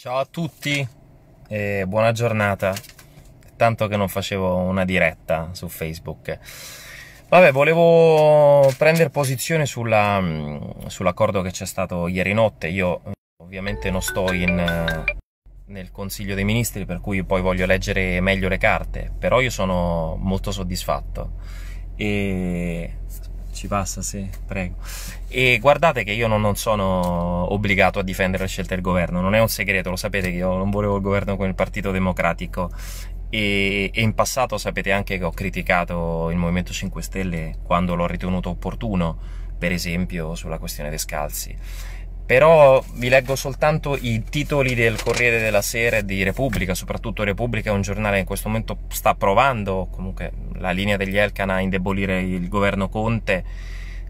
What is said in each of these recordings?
Ciao a tutti e buona giornata. Tanto che non facevo una diretta su Facebook. Vabbè, volevo prendere posizione sulla, mm, sull'accordo che c'è stato ieri notte. Io mm, ovviamente non sto in, eh, nel Consiglio dei Ministri, per cui poi voglio leggere meglio le carte, però io sono molto soddisfatto e ci passa, sì, prego. E guardate che io non, non, sono obbligato a difendere la scelta del governo, non è un segreto, lo sapete che io non volevo il governo con il Partito Democratico e, e in passato sapete anche che ho criticato il Movimento 5 Stelle quando l'ho ritenuto opportuno, per esempio sulla questione dei scalzi però vi leggo soltanto i titoli del Corriere della Sera e di Repubblica, soprattutto Repubblica è un giornale che in questo momento sta provando, comunque la linea degli Elkan a indebolire il governo Conte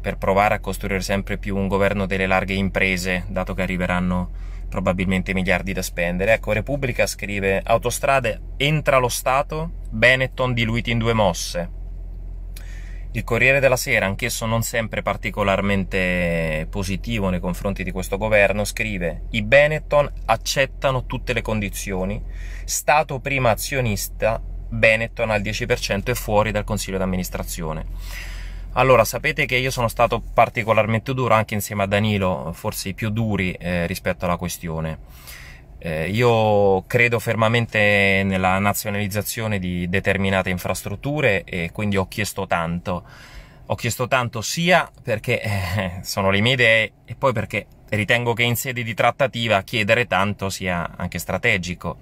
per provare a costruire sempre più un governo delle larghe imprese, dato che arriveranno probabilmente miliardi da spendere. Ecco, Repubblica scrive autostrade entra lo Stato, Benetton diluiti in due mosse. Il Corriere della Sera, anch'esso non sempre particolarmente positivo nei confronti di questo governo, scrive i Benetton accettano tutte le condizioni, Stato prima azionista, Benetton al 10% e fuori dal Consiglio d'amministrazione. Allora, sapete che io sono stato particolarmente duro anche insieme a Danilo, forse i più duri eh, rispetto alla questione. Eh, io credo fermamente nella nazionalizzazione di determinate infrastrutture e quindi ho chiesto tanto. Ho chiesto tanto sia perché eh, sono le mie idee e poi perché ritengo che in sede di trattativa chiedere tanto sia anche strategico.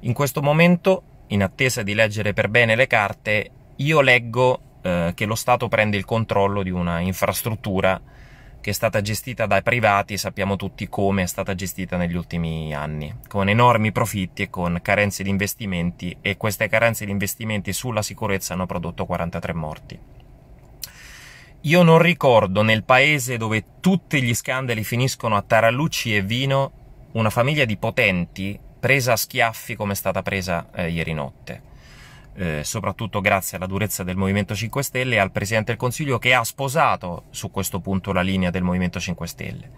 In questo momento, in attesa di leggere per bene le carte, io leggo eh, che lo Stato prende il controllo di una infrastruttura che è stata gestita dai privati sappiamo tutti come è stata gestita negli ultimi anni, con enormi profitti e con carenze di investimenti e queste carenze di investimenti sulla sicurezza hanno prodotto 43 morti. Io non ricordo nel paese dove tutti gli scandali finiscono a tarallucci e vino una famiglia di potenti presa a schiaffi come è stata presa eh, ieri notte eh, soprattutto grazie alla durezza del Movimento 5 Stelle e al Presidente del Consiglio che ha sposato su questo punto la linea del Movimento 5 Stelle.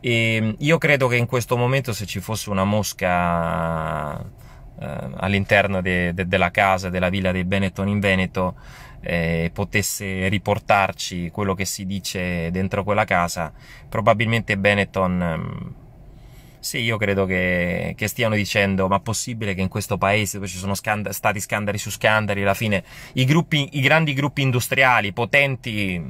E ehm, io credo che in questo momento se ci fosse una mosca eh, all'interno de, de, della casa, della villa dei Benetton in Veneto, eh, potesse riportarci quello che si dice dentro quella casa, probabilmente Benetton ehm, sì, io credo che, che, stiano dicendo, ma è possibile che in questo paese dove ci sono scand stati scandali su scandali, alla fine i, gruppi, i grandi gruppi industriali potenti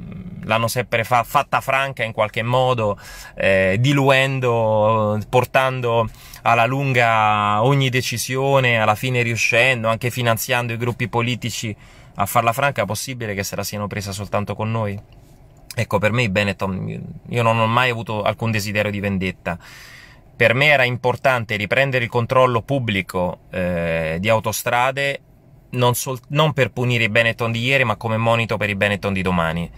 l'hanno sempre fa fatta franca in qualche modo, eh, diluendo, portando alla lunga ogni decisione, alla fine riuscendo, anche finanziando i gruppi politici a farla franca, è possibile che se la siano presa soltanto con noi? Ecco, per me Benetton, io non ho mai avuto alcun desiderio di vendetta per me era importante riprendere il controllo pubblico eh, di autostrade non, sol- non per punire i Benetton di ieri, ma come monito per i Benetton di domani.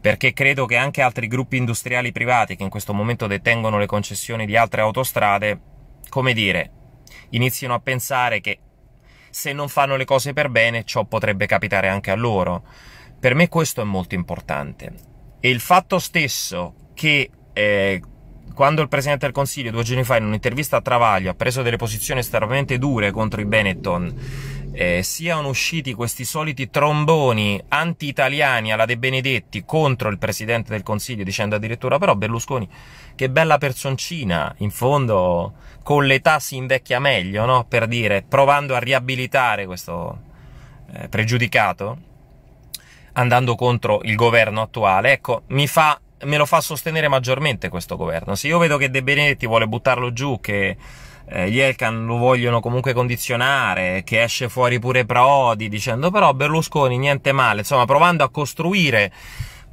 Perché credo che anche altri gruppi industriali privati che in questo momento detengono le concessioni di altre autostrade, come dire, inizino a pensare che se non fanno le cose per bene, ciò potrebbe capitare anche a loro. Per me questo è molto importante. E il fatto stesso che eh, quando il Presidente del Consiglio due giorni fa in un'intervista a Travaglio ha preso delle posizioni estremamente dure contro i Benetton, eh, siano usciti questi soliti tromboni anti-italiani alla De Benedetti contro il Presidente del Consiglio dicendo addirittura però Berlusconi che bella personcina, in fondo con l'età si invecchia meglio, no? per dire, provando a riabilitare questo eh, pregiudicato andando contro il governo attuale. Ecco, mi fa me lo fa sostenere maggiormente questo governo. Se io vedo che De Benedetti vuole buttarlo giù, che eh, gli Elkan lo vogliono comunque condizionare, che esce fuori pure Prodi dicendo però Berlusconi niente male, insomma provando a costruire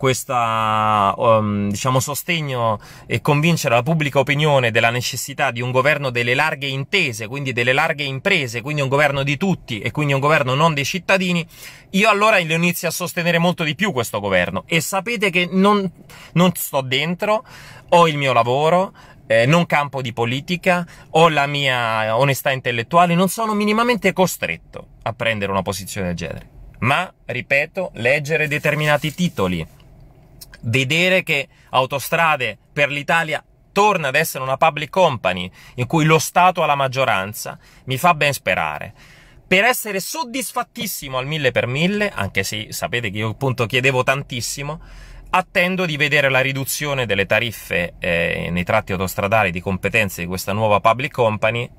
questo um, diciamo, sostegno e convincere la pubblica opinione della necessità di un governo delle larghe intese, quindi delle larghe imprese, quindi un governo di tutti e quindi un governo non dei cittadini, io allora lo inizio a sostenere molto di più questo governo. E sapete che non, non sto dentro, ho il mio lavoro, eh, non campo di politica, ho la mia onestà intellettuale, non sono minimamente costretto a prendere una posizione del genere. Ma, ripeto, leggere determinati titoli, vedere che Autostrade per l'Italia torna ad essere una public company in cui lo Stato ha la maggioranza mi fa ben sperare. Per essere soddisfattissimo al mille per mille, anche se sapete che io appunto chiedevo tantissimo, attendo di vedere la riduzione delle tariffe eh, nei tratti autostradali di competenze di questa nuova public company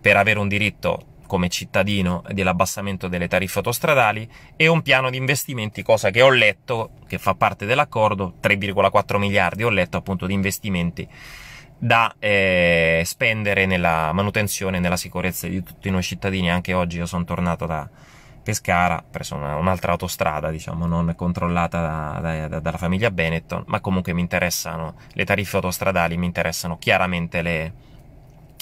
per avere un diritto come cittadino dell'abbassamento delle tariffe autostradali e un piano di investimenti, cosa che ho letto, che fa parte dell'accordo, 3,4 miliardi ho letto appunto di investimenti da eh, spendere nella manutenzione e nella sicurezza di tutti noi cittadini. Anche oggi io sono tornato da Pescara, ho preso una, un'altra autostrada, diciamo, non controllata da, da, da, dalla famiglia Benetton, ma comunque mi interessano le tariffe autostradali, mi interessano chiaramente le,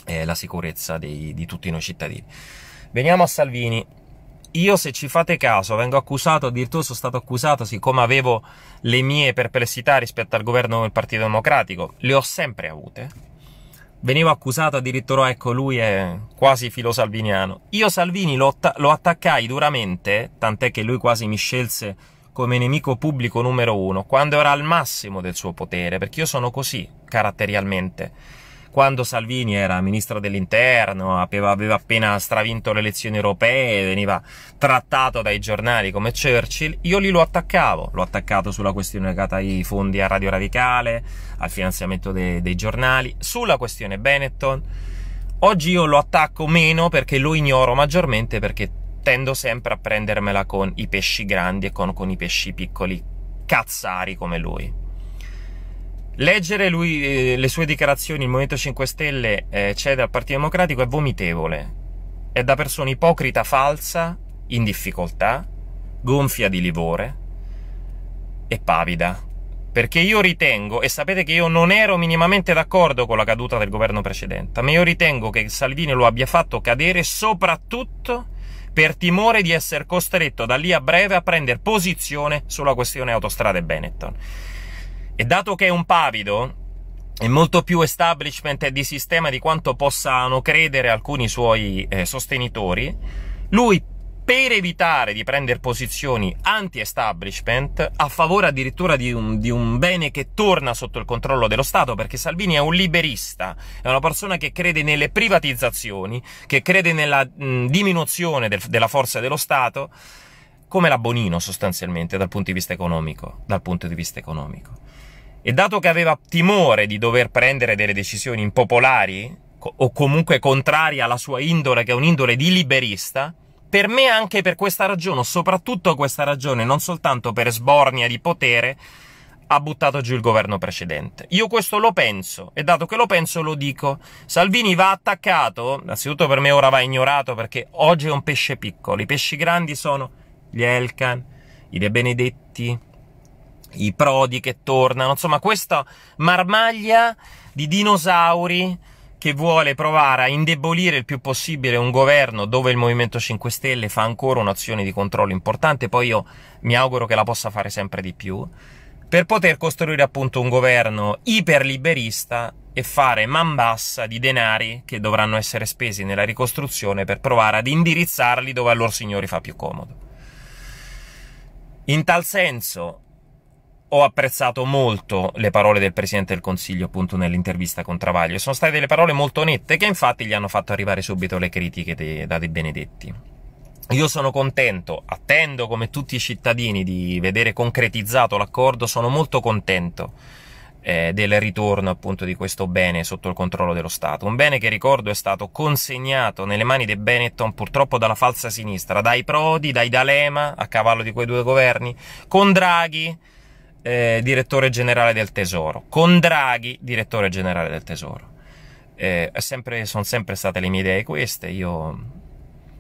eh, la sicurezza dei, di tutti noi cittadini. Veniamo a Salvini. Io, se ci fate caso, vengo accusato, addirittura sono stato accusato, siccome avevo le mie perplessità rispetto al governo del Partito Democratico, le ho sempre avute. Venivo accusato addirittura, ecco, lui è quasi filo salviniano. Io Salvini lo, lo attaccai duramente, tant'è che lui quasi mi scelse come nemico pubblico numero uno, quando era al massimo del suo potere, perché io sono così, caratterialmente quando Salvini era ministro dell'interno, aveva, aveva, appena stravinto le elezioni europee, veniva trattato dai giornali come Churchill, io lì lo attaccavo, l'ho attaccato sulla questione legata ai fondi a Radio Radicale, al finanziamento de, dei giornali, sulla questione Benetton. Oggi io lo attacco meno perché lo ignoro maggiormente perché tendo sempre a prendermela con i pesci grandi e con, con i pesci piccoli cazzari come lui. Leggere lui, eh, le sue dichiarazioni, il Movimento 5 Stelle eh, cede al Partito Democratico è vomitevole. È da persona ipocrita, falsa, in difficoltà, gonfia di livore e pavida. Perché io ritengo, e sapete che io non ero minimamente d'accordo con la caduta del governo precedente, ma io ritengo che Salvini lo abbia fatto cadere soprattutto per timore di essere costretto da lì a breve a prendere posizione sulla questione autostrade Benetton. E dato che è un pavido, è molto più establishment e di sistema di quanto possano credere alcuni suoi eh, sostenitori, lui per evitare di prendere posizioni anti-establishment, a favore addirittura di un, di un, bene che torna sotto il controllo dello Stato, perché Salvini è un liberista, è una persona che crede nelle privatizzazioni, che crede nella mh, diminuzione del, della forza dello Stato, come la Bonino sostanzialmente dal punto di vista economico. Dal punto di vista economico. E dato che aveva timore di dover prendere delle decisioni impopolari, co- o comunque contrarie alla sua indole, che è un'indole di liberista, per me anche per questa ragione, o soprattutto questa ragione, non soltanto per sbornia di potere, ha buttato giù il governo precedente. Io questo lo penso e dato che lo penso lo dico. Salvini va attaccato, innanzitutto per me ora va ignorato perché oggi è un pesce piccolo, i pesci grandi sono gli Elkan, i De Benedetti, i prodi che tornano, insomma questa marmaglia di dinosauri che vuole provare a indebolire il più possibile un governo dove il Movimento 5 Stelle fa ancora un'azione di controllo importante, poi io mi auguro che la possa fare sempre di più, per poter costruire appunto un governo iperliberista e fare man bassa di denari che dovranno essere spesi nella ricostruzione per provare ad indirizzarli dove a loro signori fa più comodo. In tal senso, ho apprezzato molto le parole del Presidente del Consiglio appunto nell'intervista con Travaglio. Sono state delle parole molto nette che infatti gli hanno fatto arrivare subito le critiche de, da De Benedetti. Io sono contento, attendo come tutti i cittadini di vedere concretizzato l'accordo, sono molto contento eh, del ritorno appunto di questo bene sotto il controllo dello Stato. Un bene che ricordo è stato consegnato nelle mani di Benetton purtroppo dalla falsa sinistra, dai Prodi, dai D'Alema, a cavallo di quei due governi, con Draghi, eh, direttore generale del Tesoro, con Draghi, direttore generale del Tesoro. Eh, sempre, sono sempre state le mie idee queste, io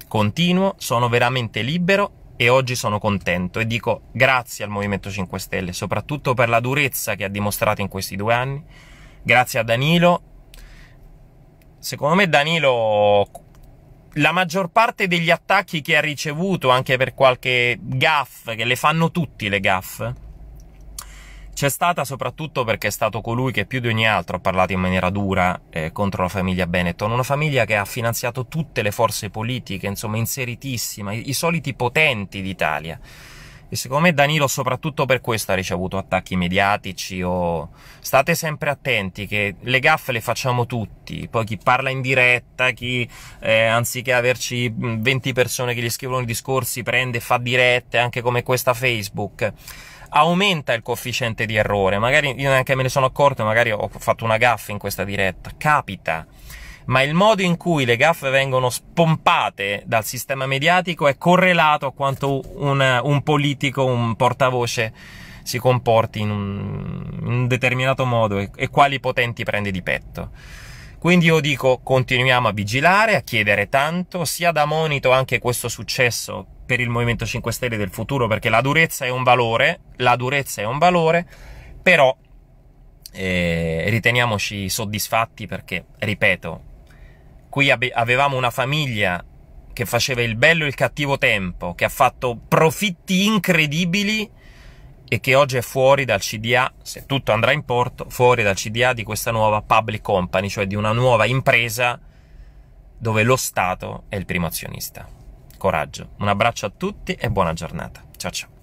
continuo, sono veramente libero e oggi sono contento e dico grazie al Movimento 5 Stelle, soprattutto per la durezza che ha dimostrato in questi due anni, grazie a Danilo. Secondo me Danilo la maggior parte degli attacchi che ha ricevuto anche per qualche gaff, che le fanno tutti le gaff, c'è stata soprattutto perché è stato colui che più di ogni altro ha parlato in maniera dura eh, contro la famiglia Benetton, una famiglia che ha finanziato tutte le forze politiche, insomma inseritissima, i, i soliti potenti d'Italia. E secondo me Danilo soprattutto per questo ha ricevuto attacchi mediatici o... State sempre attenti che le gaffe le facciamo tutti, poi chi parla in diretta, chi eh, anziché averci 20 persone che gli scrivono i discorsi prende e fa dirette, anche come questa Facebook aumenta il coefficiente di errore. Magari io neanche me ne sono accorto, magari ho fatto una gaffa in questa diretta. Capita ma il modo in cui le gaffe vengono spompate dal sistema mediatico è correlato a quanto un, un politico, un portavoce si comporti in un, un determinato modo e, e quali potenti prende di petto. Quindi io dico continuiamo a vigilare, a chiedere tanto, sia da monito anche questo successo per il Movimento 5 Stelle del futuro, perché la durezza è un valore, la durezza è un valore, però eh, riteniamoci soddisfatti perché, ripeto, qui avevamo una famiglia che faceva il bello e il cattivo tempo, che ha fatto profitti incredibili e che oggi è fuori dal CDA, se tutto andrà in porto, fuori dal CDA di questa nuova public company, cioè di una nuova impresa dove lo Stato è il primo azionista. Coraggio, un abbraccio a tutti e buona giornata. Ciao ciao.